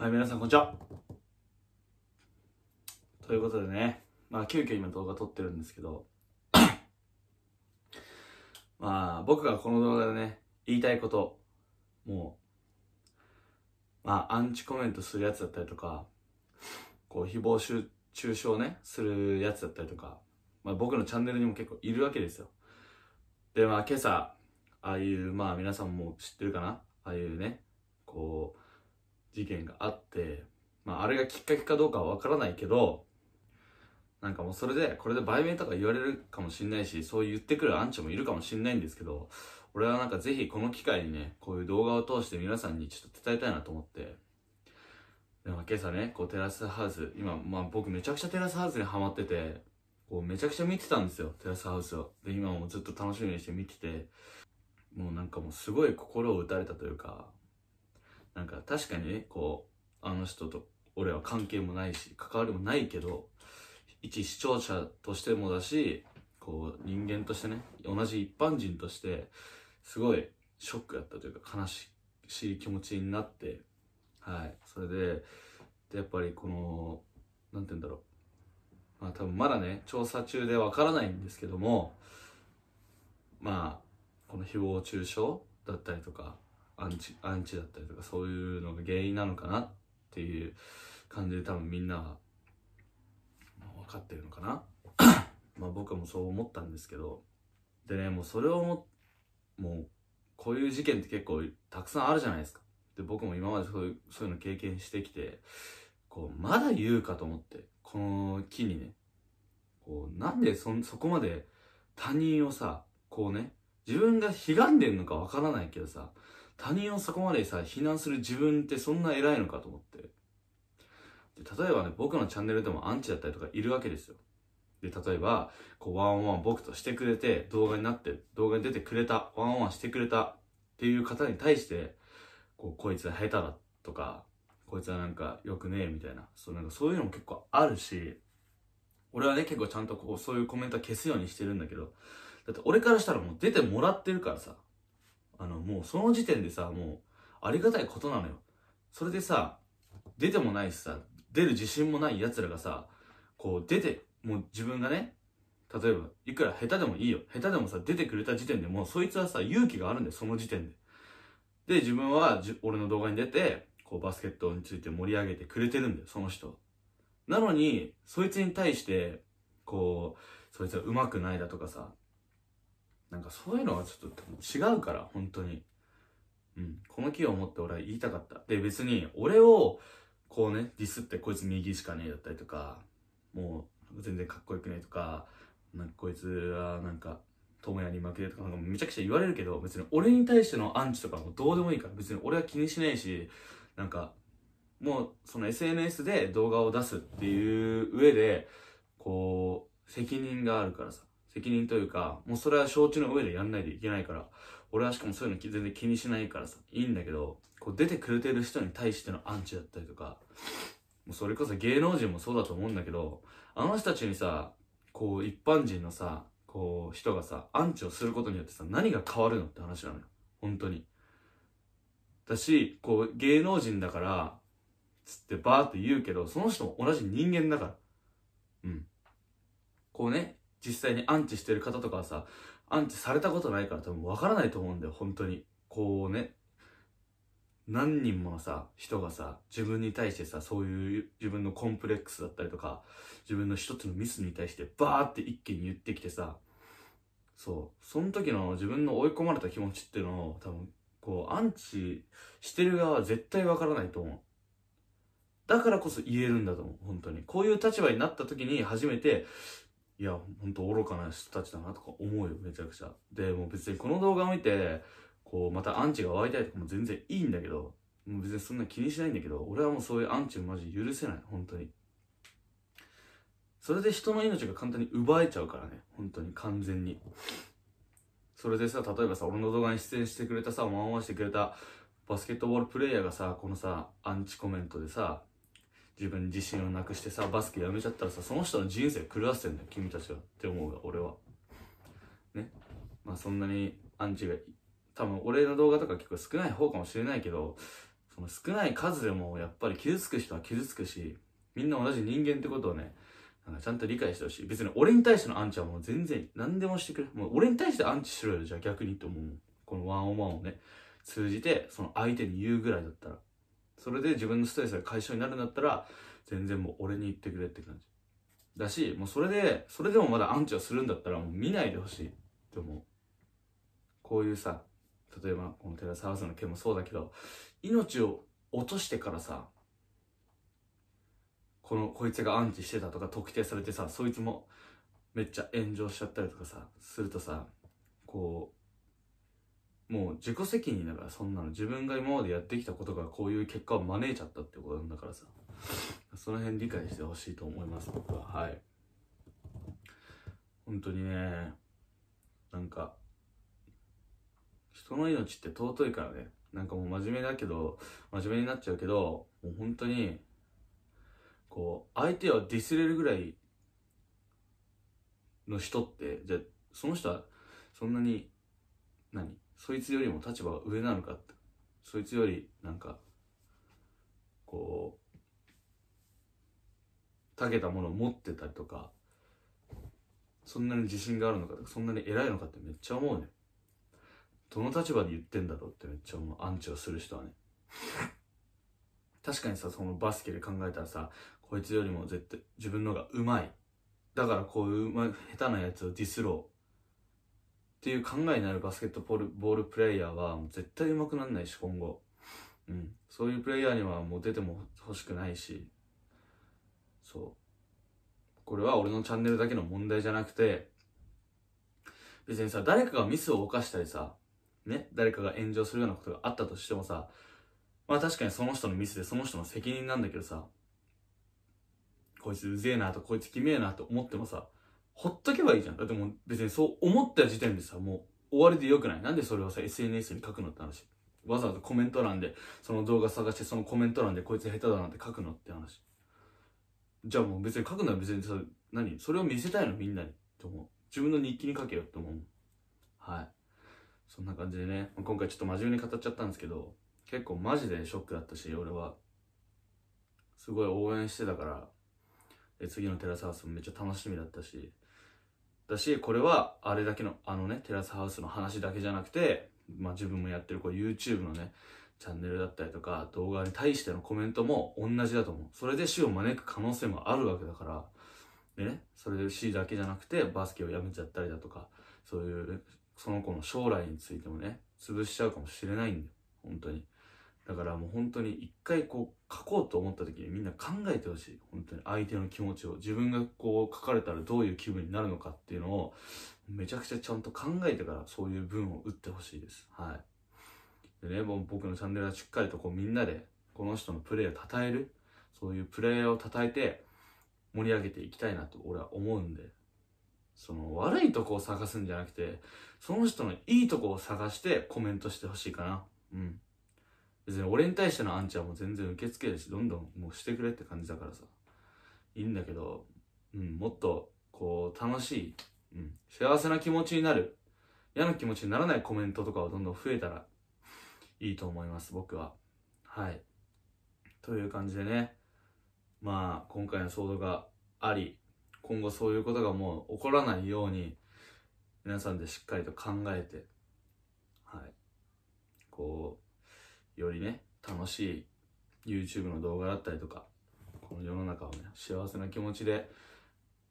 はい、皆さん、こんにちは。ということでね、まあ、急遽今動画撮ってるんですけど、まあ、僕がこの動画でね、言いたいこと、もう、まあ、アンチコメントするやつだったりとか、こう、誹謗中傷ね、するやつだったりとか、まあ、僕のチャンネルにも結構いるわけですよ。で、まあ、今朝、ああいう、まあ、皆さんも知ってるかなああいうね、こう、事件があって、まあ、あれがきっかけかどうかはわからないけど、なんかもうそれで、これで売名とか言われるかもしんないし、そう言ってくるアンチもいるかもしんないんですけど、俺はなんかぜひこの機会にね、こういう動画を通して皆さんにちょっと伝えたいなと思って、でも今朝ね、こうテラスハウス、今、まあ僕めちゃくちゃテラスハウスにハマってて、こうめちゃくちゃ見てたんですよ、テラスハウスを。で、今もずっと楽しみにして見てて、もうなんかもうすごい心を打たれたというか、なんか確かにね、こう、あの人と俺は関係もないし、関わりもないけど、一視聴者としてもだし、こう、人間としてね、同じ一般人として、すごいショックだったというか、悲しい気持ちになって、はい。それで、でやっぱりこの、なんて言うんだろう。まあ多分まだね、調査中でわからないんですけども、まあ、この誹謗中傷だったりとか、アンチアンチだったりとかそういうのが原因なのかなっていう感じで多分みんなは、分かってるのかな まあ僕もそう思ったんですけどでねもうそれをももうこういう事件って結構たくさんあるじゃないですかで僕も今までそういうそういうの経験してきてこうまだ言うかと思ってこの木にねこうなんでそそこまで他人をさこうね自分がひがんでんのかわからないけどさ他人をそこまでさ、非難する自分ってそんな偉いのかと思って。で、例えばね、僕のチャンネルでもアンチだったりとかいるわけですよ。で、例えば、こう、ワンオンワン僕としてくれて、動画になって、動画に出てくれた、ワンオンワンしてくれたっていう方に対して、こう、こいつは下手だとか、こいつはなんか良くねえみたいな、そうなんかそういうのも結構あるし、俺はね、結構ちゃんとこう、そういうコメントは消すようにしてるんだけど、だって俺からしたらもう出てもらってるからさ、あの、もうその時点でさ、もう、ありがたいことなのよ。それでさ、出てもないしさ、出る自信もない奴らがさ、こう出て、もう自分がね、例えば、いくら下手でもいいよ。下手でもさ、出てくれた時点でもうそいつはさ、勇気があるんだよ、その時点で。で、自分はじ、俺の動画に出て、こうバスケットについて盛り上げてくれてるんだよ、その人。なのに、そいつに対して、こう、そいつは上手くないだとかさ、なんかそういうのはちょっと違うから、本当に。うん。この機を持って俺は言いたかった。で、別に、俺を、こうね、ディスって、こいつ右しかねえだったりとか、もう、全然かっこよくねえとか、なんかこいつは、なんか、友也に負けとかめちゃくちゃ言われるけど、別に俺に対してのアンチとかもどうでもいいから、別に俺は気にしないし、なんか、もう、その SNS で動画を出すっていう上で、こう、責任があるからさ。責任というか、もうそれは承知の上でやんないといけないから、俺はしかもそういうの全然気にしないからさ、いいんだけど、こう出てくれてる人に対してのアンチだったりとか、もうそれこそ芸能人もそうだと思うんだけど、あの人たちにさ、こう一般人のさ、こう人がさ、アンチをすることによってさ、何が変わるのって話なのよ。本当に。だし、こう芸能人だから、つってバーって言うけど、その人も同じ人間だから。うん。こうね、実際にアンチしてる方とかはさ、アンチされたことないから多分わからないと思うんだよ、本当に。こうね、何人ものさ、人がさ、自分に対してさ、そういう自分のコンプレックスだったりとか、自分の一つのミスに対してバーって一気に言ってきてさ、そう、その時の自分の追い込まれた気持ちっていうのを多分、こう、アンチしてる側は絶対わからないと思う。だからこそ言えるんだと思う、本当に。こういう立場になった時に初めて、いや、ほんと愚かな人たちだなとか思うよ、めちゃくちゃ。で、もう別にこの動画を見て、こう、またアンチが湧いたりとかも全然いいんだけど、もう別にそんな気にしないんだけど、俺はもうそういうアンチをマジ許せない、本当に。それで人の命が簡単に奪えちゃうからね、本当に完全に。それでさ、例えばさ、俺の動画に出演してくれたさ、回してくれたバスケットボールプレイヤーがさ、このさ、アンチコメントでさ、自分自身をなくしてさバスケやめちゃったらさその人の人生狂わせてんだよ君たちはって思うが俺はねまあそんなにアンチが多分俺の動画とか結構少ない方かもしれないけどその少ない数でもやっぱり傷つく人は傷つくしみんな同じ人間ってことをねなんかちゃんと理解してほしい別に俺に対してのアンチはもう全然何でもしてくれもう俺に対してアンチしろよじゃあ逆にと思うこのワンオンワンをね通じてその相手に言うぐらいだったらそれで自分のストレスが解消になるんだったら、全然もう俺に言ってくれって感じ。だし、もうそれで、それでもまだアンチをするんだったら、もう見ないでほしいって思う。こういうさ、例えばこのテラさんスの件もそうだけど、命を落としてからさ、この、こいつがアンチしてたとか特定されてさ、そいつもめっちゃ炎上しちゃったりとかさ、するとさ、こう、もう自己責任だからそんなの自分が今までやってきたことがこういう結果を招いちゃったってことなんだからさその辺理解してほしいと思います僕ははい本当にねなんか人の命って尊いからねなんかもう真面目だけど真面目になっちゃうけどもう本当にこう相手をディスれるぐらいの人ってじゃあその人はそんなに何そいつよりも立場が上なのかってそいつよりなんかこうたけたものを持ってたりとかそんなに自信があるのかそんなに偉いのかってめっちゃ思うねどの立場で言ってんだろうってめっちゃ思うアンチをする人はね確かにさそのバスケで考えたらさこいつよりも絶対自分のがうまいだからこういう下手なやつをディスろうっていう考えになるバスケットボールボールプレイヤーは絶対上手くならないし今後、うん、そういうプレイヤーにはもう出ても欲しくないしそうこれは俺のチャンネルだけの問題じゃなくて別にさ誰かがミスを犯したりさね誰かが炎上するようなことがあったとしてもさまあ確かにその人のミスでその人の責任なんだけどさこいつうぜえなとこいつきめえなと思ってもさほっとけばいいじゃん。だってもう別にそう思った時点でさ、もう終わりでよくないなんでそれをさ、SNS に書くのって話。わざわざコメント欄で、その動画探して、そのコメント欄でこいつ下手だなんて書くのって話。じゃあもう別に書くのは別にさ、何それを見せたいのみんなに。と思う。自分の日記に書けよって思う。はい。そんな感じでね、今回ちょっと真面目に語っちゃったんですけど、結構マジでショックだったし、俺は。すごい応援してたから、次のテラスハウスもめっちゃ楽しみだったし、だし、これはあれだけの、あのね、テラスハウスの話だけじゃなくて、まあ自分もやってるこう YouTube のね、チャンネルだったりとか、動画に対してのコメントも同じだと思う。それで死を招く可能性もあるわけだから、でね、それで死だけじゃなくて、バスケをやめちゃったりだとか、そういう、その子の将来についてもね、潰しちゃうかもしれないんだよ。本当に。だからもう本当に一回こう書こうと思った時にみんな考えてほしい。本当に相手の気持ちを。自分がこう書かれたらどういう気分になるのかっていうのをめちゃくちゃちゃんと考えてからそういう文を打ってほしいです。はい。でね、もう僕のチャンネルはしっかりとこうみんなでこの人のプレーを称える。そういうプレーを称えて盛り上げていきたいなと俺は思うんで。その悪いとこを探すんじゃなくて、その人のいいとこを探してコメントしてほしいかな。うん。別に俺に対してのアンチはもう全然受け付けるし、どんどんもうしてくれって感じだからさ、いいんだけど、うん、もっと、こう、楽しい、うん、幸せな気持ちになる、嫌な気持ちにならないコメントとかをどんどん増えたら、いいと思います、僕は。はい。という感じでね、まあ、今回の騒動があり、今後そういうことがもう起こらないように、皆さんでしっかりと考えて、はい。こう、よりね、楽しい YouTube の動画だったりとか、この世の中をね、幸せな気持ちで、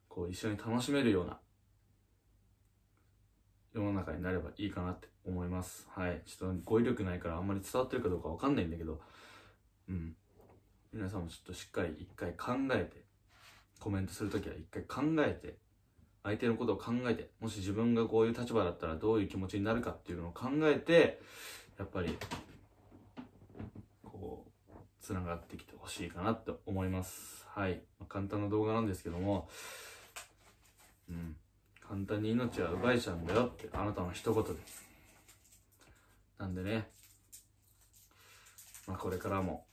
こう一緒に楽しめるような世の中になればいいかなって思います。はい。ちょっと語彙力ないからあんまり伝わってるかどうかわかんないんだけど、うん。皆さんもちょっとしっかり一回考えて、コメントするときは一回考えて、相手のことを考えて、もし自分がこういう立場だったらどういう気持ちになるかっていうのを考えて、やっぱり繋がってきてほしいかなと思います。はい。まあ、簡単な動画なんですけども、うん。簡単に命は奪えちゃうんだよって、あなたの一言でなんでね、まあ、これからも、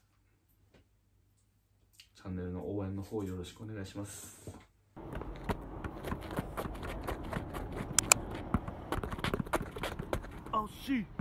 チャンネルの応援の方よろしくお願いします。Oh, s